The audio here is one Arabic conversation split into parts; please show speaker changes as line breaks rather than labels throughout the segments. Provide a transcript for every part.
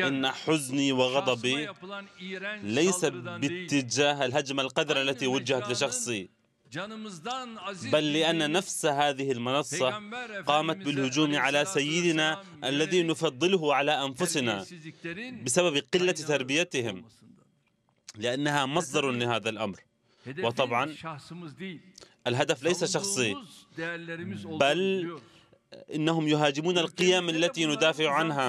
إن حزني وغضبي
ليس باتجاه
الهجمة القذرة التي وجهت لشخصي
بل لأن نفس
هذه المنصة قامت بالهجوم على سيدنا الذي نفضله على أنفسنا بسبب قلة تربيتهم لأنها مصدر لهذا الأمر وطبعا الهدف ليس شخصي
بل
إنهم يهاجمون القيم التي ندافع عنها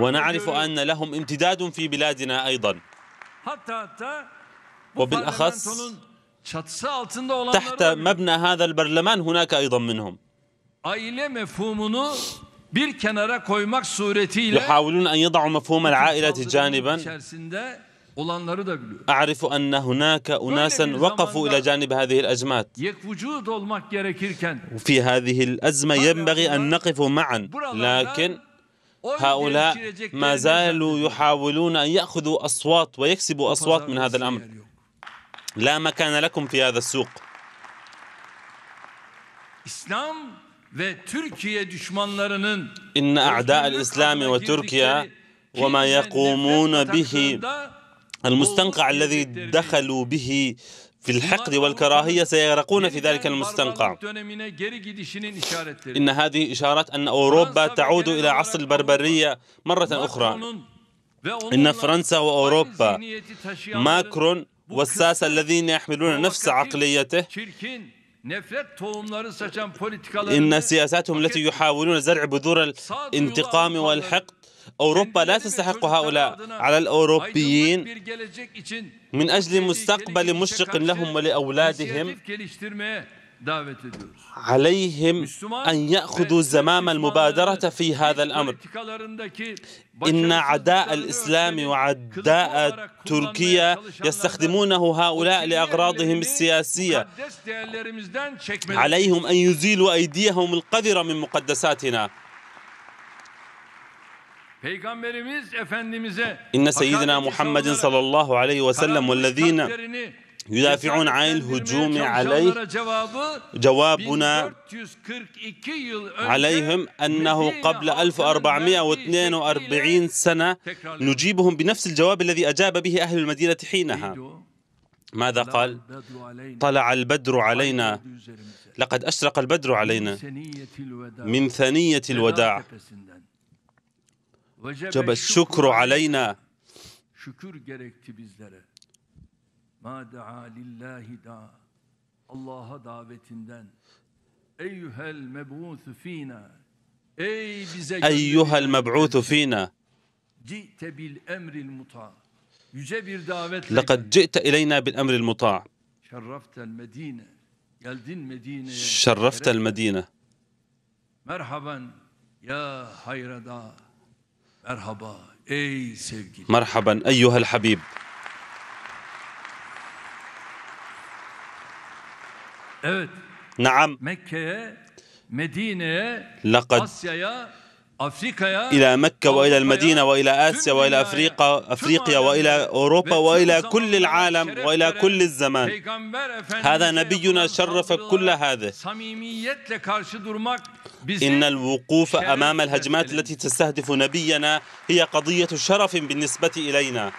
ونعرف أن لهم امتداد في بلادنا أيضا وبالأخص تحت مبنى هذا البرلمان هناك أيضا منهم يحاولون أن يضعوا مفهوم العائلة جانبا أعرف أن هناك أناسا وقفوا إلى جانب هذه الأزمات في هذه الأزمة ينبغي أن نقف معا لكن هؤلاء ما زالوا يحاولون أن يأخذوا أصوات ويكسبوا أصوات من هذا الأمر لا مكان لكم في هذا السوق إن أعداء الإسلام وتركيا وما يقومون به المستنقع الذي دخلوا به في الحقد والكراهية سيغرقون في ذلك المستنقع إن هذه إشارات أن أوروبا تعود إلى عصر البربرية مرة أخرى إن فرنسا وأوروبا ماكرون والساسة الذين يحملون نفس عقليته إن سياساتهم التي يحاولون زرع بذور الانتقام والحقد أوروبا لا تستحق هؤلاء على الأوروبيين من أجل مستقبل مشرق لهم ولأولادهم عليهم أن يأخذوا زمام المبادرة في هذا الأمر إن عداء الإسلام وعداء تركيا يستخدمونه هؤلاء لأغراضهم السياسية
عليهم أن
يزيلوا أيديهم القذرة من مقدساتنا إن سيدنا محمد صلى الله عليه وسلم والذين يدافعون عن الهجوم عليه
جوابنا عليهم
أنه قبل 1442 سنة نجيبهم بنفس الجواب الذي أجاب به أهل المدينة حينها ماذا قال؟ طلع البدر علينا لقد أشرق البدر علينا من ثنية الوداع
جب الشكر علينا شكر gerekti bizlere ما دعا لله دعا الله davetinden ايها المبعوث فينا اي bize ايها
المبعوث فينا
جئت بالامر المطاع yüce bir
لقد جئت الينا بالامر المطاع
شرفت المدينه geldin medine شرفت المدينه مرحبا يا حيردا
مرحبا أيها الحبيب
نعم مكة مدينة لقد إلى مكة وإلى المدينة وإلى آسيا وإلى أفريقيا أفريقيا وإلى أوروبا
وإلى كل العالم وإلى كل الزمان
هذا نبينا شرف كل هذا
إن الوقوف أمام الهجمات التي تستهدف نبينا هي قضية شرف بالنسبة إلينا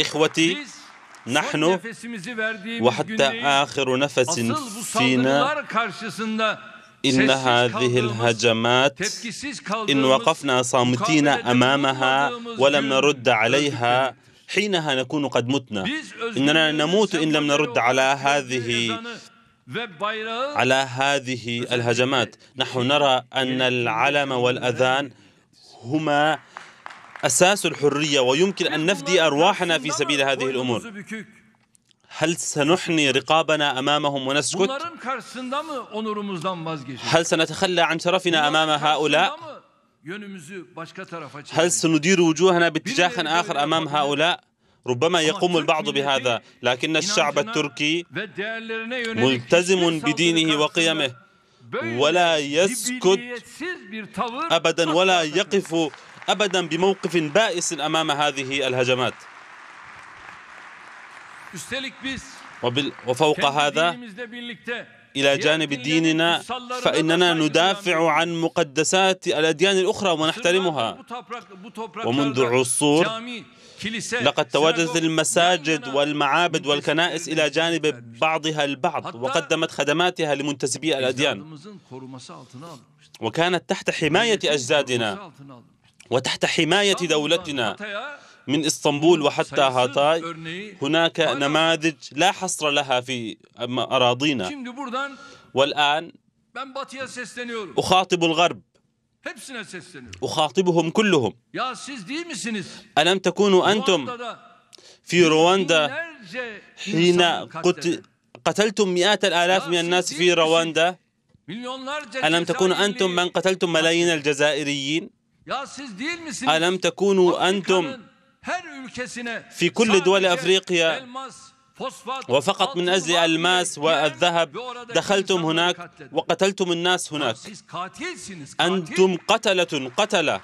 إخوتي نحن وحتى
آخر نفس فينا
إن هذه
الهجمات
إن وقفنا
صامتين أمامها ولم نرد عليها حينها نكون قد متنا إننا نموت إن لم نرد على هذه على هذه الهجمات نحن نرى أن العلم والأذان هما أساس الحرية ويمكن أن نفدي أرواحنا في سبيل هذه الأمور هل سنحني رقابنا أمامهم ونسكت؟ هل سنتخلى عن شرفنا أمام هؤلاء؟ هل سندير وجوهنا باتجاه آخر أمام هؤلاء؟ ربما يقوم البعض بهذا لكن الشعب التركي
ملتزم بدينه
وقيمه ولا يسكت أبدا ولا يقف أبدا بموقف بائس أمام هذه الهجمات وبال... وفوق هذا إلى جانب ديننا فإننا ندافع عن مقدسات الأديان الأخرى ونحترمها ومنذ عصور لقد تواجدت المساجد والمعابد والكنائس إلى جانب بعضها البعض وقدمت خدماتها لمنتسبي الأديان وكانت تحت حماية أجدادنا وتحت حماية آه، دولتنا آه، آه، من اسطنبول وحتى هاتاي هناك نماذج لا حصر لها في أراضينا والآن أخاطب الغرب أخاطبهم كلهم ألم تكونوا أنتم
في رواندا حين قتل
قتلتم مئات الآلاف من الناس في رواندا
ألم تكونوا أنتم من
قتلتم ملايين الجزائريين ألم تكونوا أنتم في كل دول أفريقيا
وفقط من
أجل الماس والذهب دخلتم هناك وقتلتم الناس هناك أنتم قتلة قتلة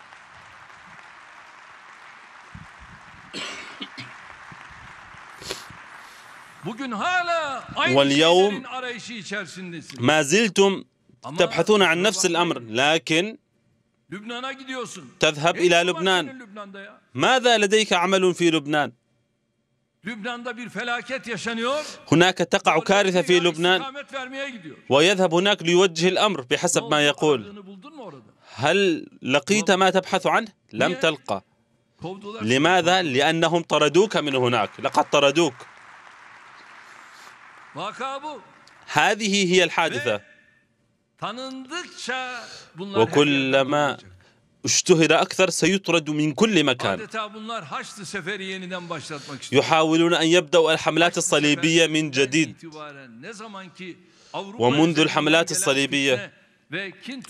واليوم ما زلتم
تبحثون عن نفس الأمر لكن
تذهب إلى لبنان
ماذا لديك عمل في لبنان؟ هناك تقع كارثة في لبنان ويذهب هناك ليوجه الأمر بحسب ما يقول هل لقيت ما تبحث عنه؟ لم تلقى لماذا؟ لأنهم طردوك من هناك لقد طردوك هذه هي الحادثة وكلما اشتهر أكثر سيطرد من كل مكان يحاولون أن يبدأوا الحملات الصليبية من جديد
ومنذ الحملات الصليبية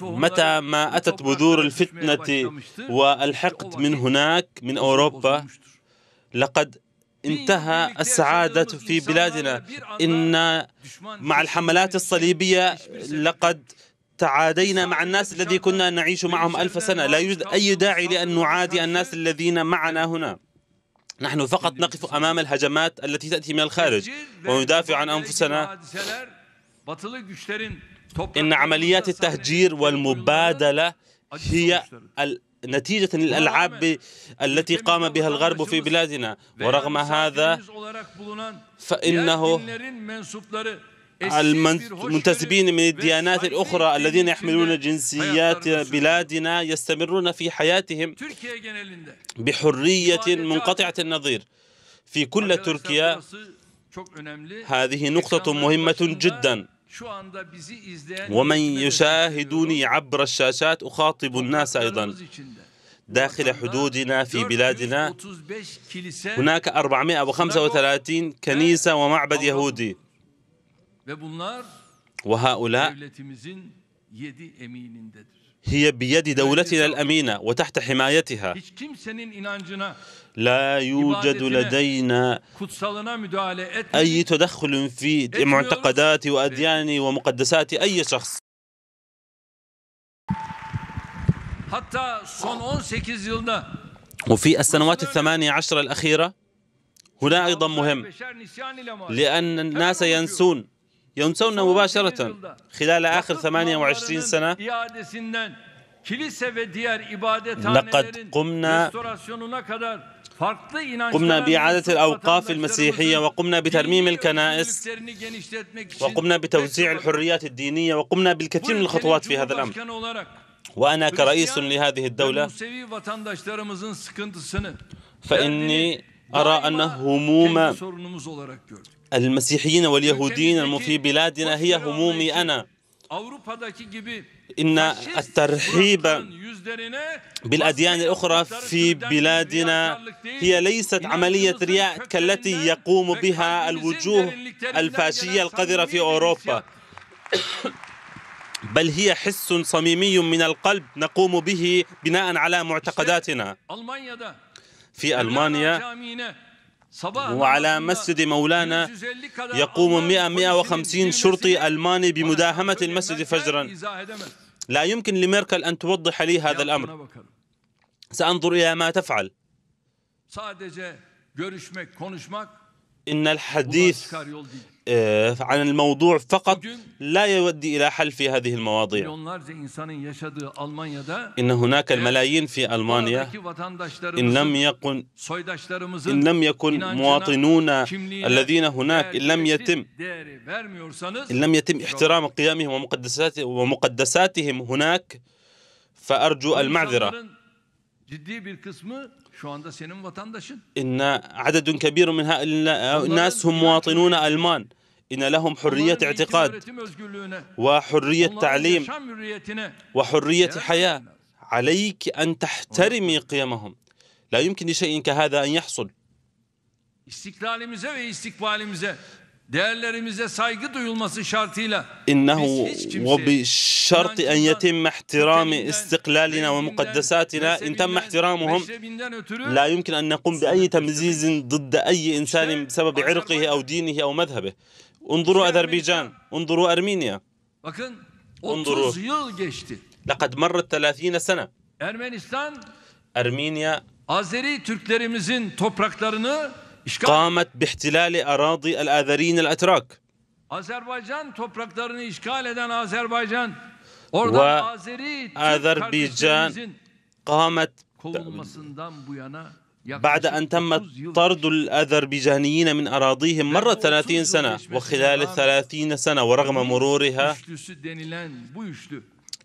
متى ما أتت بذور الفتنة والحقد من هناك من أوروبا لقد انتهى السعادة في بلادنا إن مع الحملات الصليبية لقد تعادينا مع الناس الذي كنا نعيش معهم ألف سنة لا يوجد أي داعي لأن نعادي الناس الذين معنا هنا نحن فقط نقف أمام الهجمات التي تأتي من الخارج وندافع عن أنفسنا إن عمليات التهجير والمبادلة هي نتيجة للألعاب التي قام بها الغرب في بلادنا ورغم هذا
فإنه المنتسبين
من الديانات الأخرى الذين يحملون جنسيات بلادنا يستمرون في حياتهم بحرية منقطعة النظير في كل تركيا هذه نقطة مهمة جداً ومن يشاهدوني عبر الشاشات أخاطب الناس أيضا داخل حدودنا في بلادنا هناك 435 كنيسة ومعبد يهودي وهؤلاء هي بيد دولتنا الأمينة وتحت حمايتها لا يوجد لدينا أي تدخل في معتقداتي وأدياني ومقدسات أي شخص وفي السنوات الثمانية عشر الأخيرة هنا أيضا مهم لأن الناس ينسون ينسون مباشرة خلال آخر 28 سنة
لقد قمنا قمنا
بإعادة الأوقاف المسيحية وقمنا بترميم الكنائس وقمنا بتوزيع الحريات الدينية وقمنا بالكثير من الخطوات في هذا الأمر وأنا كرئيس لهذه الدولة فإني أرى أن هموم المسيحيين واليهوديين في بلادنا هي همومي أنا إن الترحيب بالأديان الأخرى في بلادنا هي ليست عملية رياء كالتي يقوم بها الوجوه الفاشية القذرة في أوروبا بل هي حس صميمي من القلب نقوم به بناء على معتقداتنا في ألمانيا
وعلى مسجد مولانا يقوم
100 150 شرطي ألماني بمداهمة المسجد فجرا لا يمكن لميركل أن توضح لي هذا الأمر سأنظر إلى ما تفعل إن الحديث آه، عن الموضوع فقط لا يؤدي إلى حل في هذه المواضيع إن هناك الملايين في ألمانيا إن لم يكن
إن لم يكن مواطنون
الذين هناك إن لم يتم
إن لم يتم احترام
قيامهم ومقدساتهم ومقدساتهم هناك فأرجو المعذرة إن عدد كبير من هؤلاء الناس هم مواطنون ألمان إن لهم حرية اعتقاد
وحرية تعليم
وحرية حياة عليك أن تحترمي قيمهم لا يمكن لشيء كهذا أن يحصل إنه وبشرط أن يتم احترام استقلالنا ومقدساتنا إن تم احترامهم لا يمكن أن نقوم بأي تمزيز ضد أي إنسان بسبب عرقه أو دينه أو مذهبه Unduru Azerbaycan, unduru Ermeniya.
Bakın 30 unduru. yıl geçti.
Lekad marrat 30 sene.
Ermenistan
Ermeniya Azeri Türklerimizin topraklarını işgal قامت باحتلال أراضي الآذريين الأتراك.
Azerbaycan topraklarını işgal eden Azerbaycan oradan Azeri Türk قامت قولmasından bu yana بعد
أن تم طرد الأذربيجانيين من أراضيهم مرة 30 سنة وخلال الثلاثين سنة ورغم مرورها يعني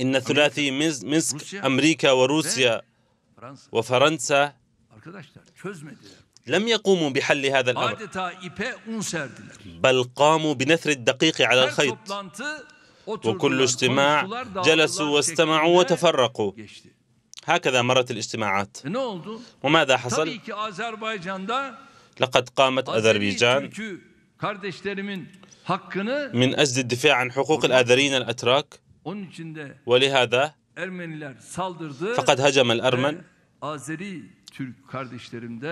إن ثلاثي منسك أمريكا وروسيا وفرنسا لم يقوموا بحل هذا الأمر بل قاموا بنثر الدقيق على الخيط
وكل اجتماع جلسوا واستمعوا
وتفرقوا هكذا مرت الاجتماعات e وماذا حصل؟ لقد قامت أذربيجان من أجل الدفاع عن حقوق الآذريين الأتراك ولهذا
فقد هجم الأرمن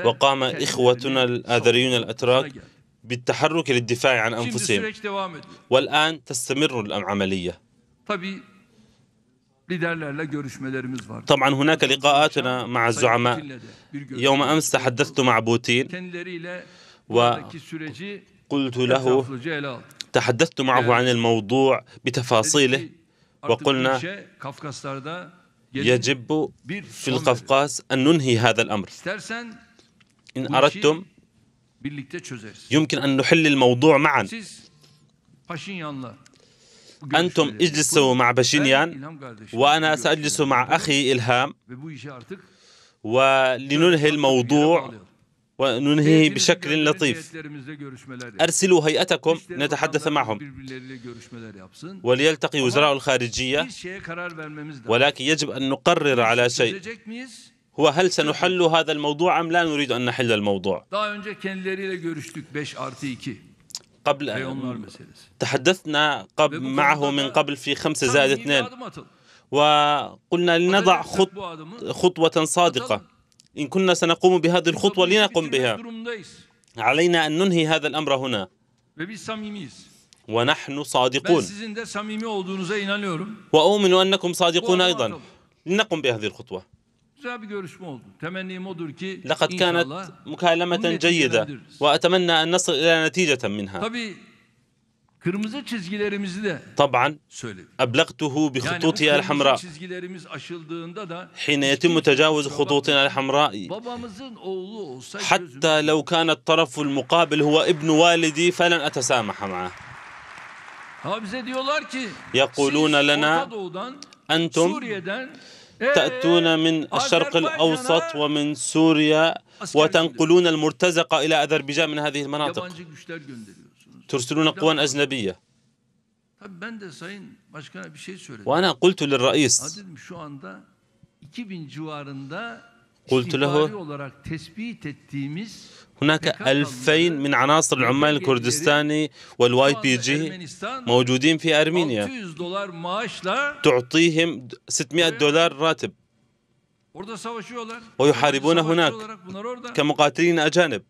وقام إخوتنا الآذريون الأتراك
بالتحرك للدفاع عن أنفسهم والآن تستمر العملية
görüşmelerimiz var.
طبعا هناك لقاءاتنا مع الزعماء يوم أمس تحدثت مع بوتين
وقلت له
تحدثت معه عن الموضوع بتفاصيله وقلنا يجب في القفقاس أن ننهي هذا الأمر إن أردتم يمكن أن نحل الموضوع معا أنتم اجلسوا مع باشينيان وأنا سأجلس مع أخي إلهام ولننهي الموضوع وننهيه بشكل لطيف
أرسلوا هيئتكم نتحدث معهم وليلتقي وزراء الخارجية
ولكن يجب أن نقرر على شيء هو هل سنحل هذا الموضوع أم لا نريد أن نحل الموضوع
قبل أن تحدثنا قبل معه من قبل
في خمسة زائد اثنين وقلنا لنضع خط خطوة صادقة إن كنا سنقوم بهذه الخطوة لنقم بها علينا أن ننهي هذا الأمر هنا ونحن صادقون وأؤمن أنكم صادقون أيضا لنقم بهذه الخطوة
لقد كانت
مكالمة جيدة وأتمنى أن نصل إلى نتيجة منها طبعا أبلغته بخطوطي الحمراء حين يتم تجاوز خطوطنا الحمراء حتى لو كان الطرف المقابل هو ابن والدي فلن أتسامح معه يقولون لنا أنتم تأتون إيه، من الشرق الأوسط ومن سوريا وتنقلون المرتزقة إلى أذربيجان من هذه المناطق ترسلون قوى أجنبية
وأنا قلت للرئيس
قلت له هناك ألفين من عناصر العمال الكردستاني والواي بي جي موجودين في أرمينيا تعطيهم 600 دولار راتب ويحاربون هناك كمقاتلين أجانب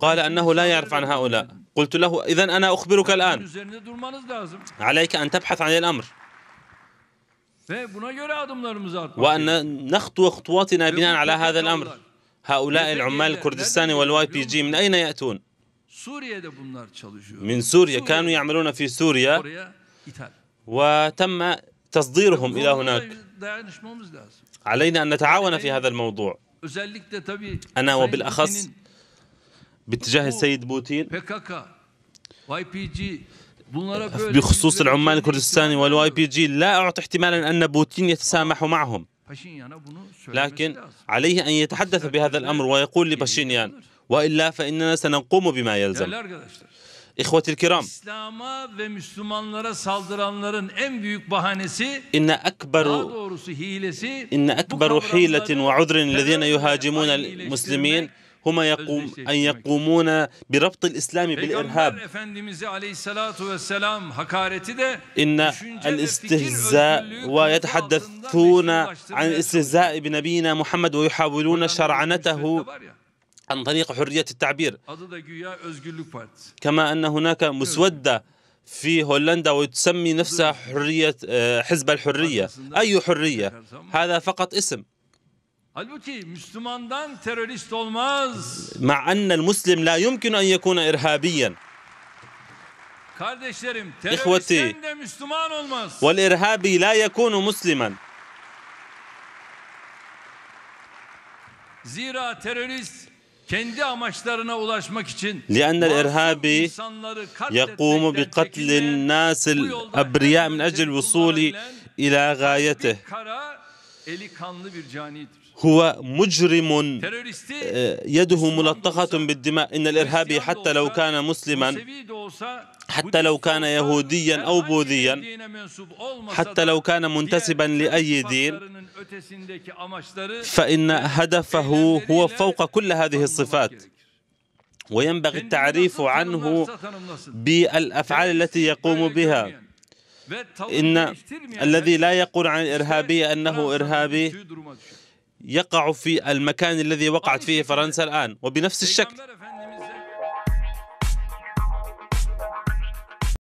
قال أنه لا يعرف عن هؤلاء قلت له إذا أنا أخبرك الآن عليك أن تبحث عن الأمر
وأن
نخطو خطواتنا بناء على هذا الأمر هؤلاء العمال الكردستاني والواي بي جي من أين يأتون؟
من سوريا كانوا يعملون في سوريا
وتم تصديرهم إلى هناك علينا أن نتعاون في هذا الموضوع أنا وبالأخص باتجاه السيد
بوتين بخصوص
العمال الكردستاني والواي بي جي لا أعطي احتمالا أن بوتين يتسامح معهم لكن عليه أن يتحدث بهذا الأمر ويقول لباشينيان وإلا فإننا سنقوم بما يلزم إخوتي الكرام إن أكبر
إن أكبر حيلة وعذر الذين
يهاجمون المسلمين هما يقوم أن يقومون بربط الإسلام بالإرهاب إن الاستهزاء ويتحدثون عن الاستهزاء بنبينا محمد ويحاولون شرعنته عن طريق حرية التعبير كما أن هناك مسودة في هولندا وتسمي نفسها حرية آه، حزب الحرية أي حرية هذا فقط اسم مع أن المسلم لا يمكن أن يكون إرهابيا
إخوتي
والإرهابي لا يكون مسلما
kendi amaçlarına ulaşmak için لأن الإرهابي يقوم
بقتل الناس الأبرياء من أجل الوصول إلى غايته هو مجرم آه، يده ملطخة بالدماء إن الإرهابي حتى لو كان مسلما حتى لو كان يهوديا أو بوذيا حتى لو كان منتسبا لأي دين فإن هدفه هو فوق كل هذه الصفات وينبغي التعريف عنه بالأفعال التي يقوم بها إن الذي لا يقول عن الإرهابي أنه إرهابي يقع في المكان الذي وقعت فيه فرنسا الآن وبنفس الشكل